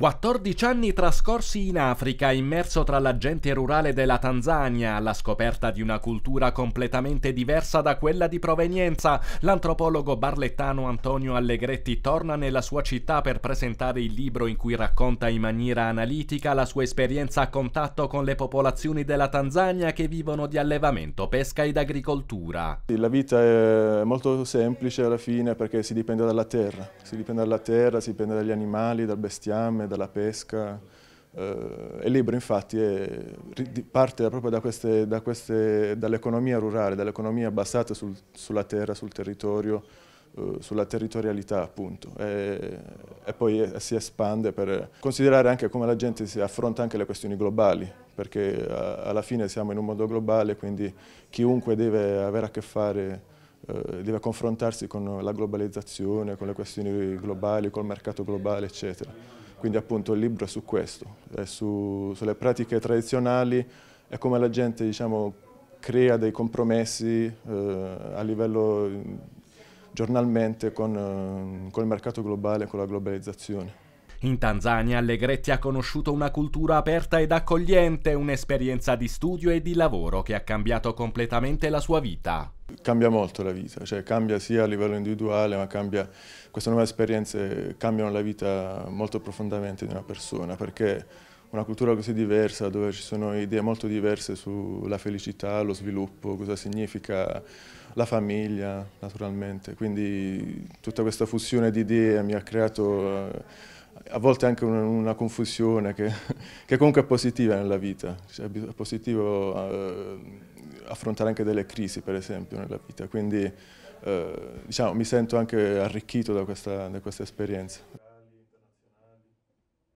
14 anni trascorsi in Africa, immerso tra la gente rurale della Tanzania, alla scoperta di una cultura completamente diversa da quella di provenienza, l'antropologo barlettano Antonio Allegretti torna nella sua città per presentare il libro in cui racconta in maniera analitica la sua esperienza a contatto con le popolazioni della Tanzania che vivono di allevamento, pesca ed agricoltura. La vita è molto semplice alla fine perché si dipende dalla terra, si dipende dalla terra, si dipende dagli animali, dal bestiame, dalla pesca. Eh, il libro infatti è, parte proprio da queste, da queste, dall'economia rurale, dall'economia basata sul, sulla terra, sul territorio, eh, sulla territorialità appunto e, e poi eh, si espande per considerare anche come la gente si affronta anche le questioni globali perché a, eh, alla fine siamo in un mondo globale quindi chiunque deve avere a che fare eh, deve confrontarsi con la globalizzazione, con le questioni globali, col mercato globale, eccetera. Quindi appunto il libro è su questo, è su, sulle pratiche tradizionali, e come la gente diciamo, crea dei compromessi eh, a livello mm, giornalmente con, eh, con il mercato globale, con la globalizzazione. In Tanzania Allegretti ha conosciuto una cultura aperta ed accogliente, un'esperienza di studio e di lavoro che ha cambiato completamente la sua vita. Cambia molto la vita, cioè cambia sia a livello individuale, ma cambia, queste nuove esperienze cambiano la vita molto profondamente di una persona, perché una cultura così diversa, dove ci sono idee molto diverse sulla felicità, lo sviluppo, cosa significa la famiglia, naturalmente. Quindi tutta questa fusione di idee mi ha creato eh, a volte anche una, una confusione che, che, comunque è positiva nella vita, cioè è positivo uh, affrontare anche delle crisi per esempio nella vita, quindi uh, diciamo, mi sento anche arricchito da questa, da questa esperienza.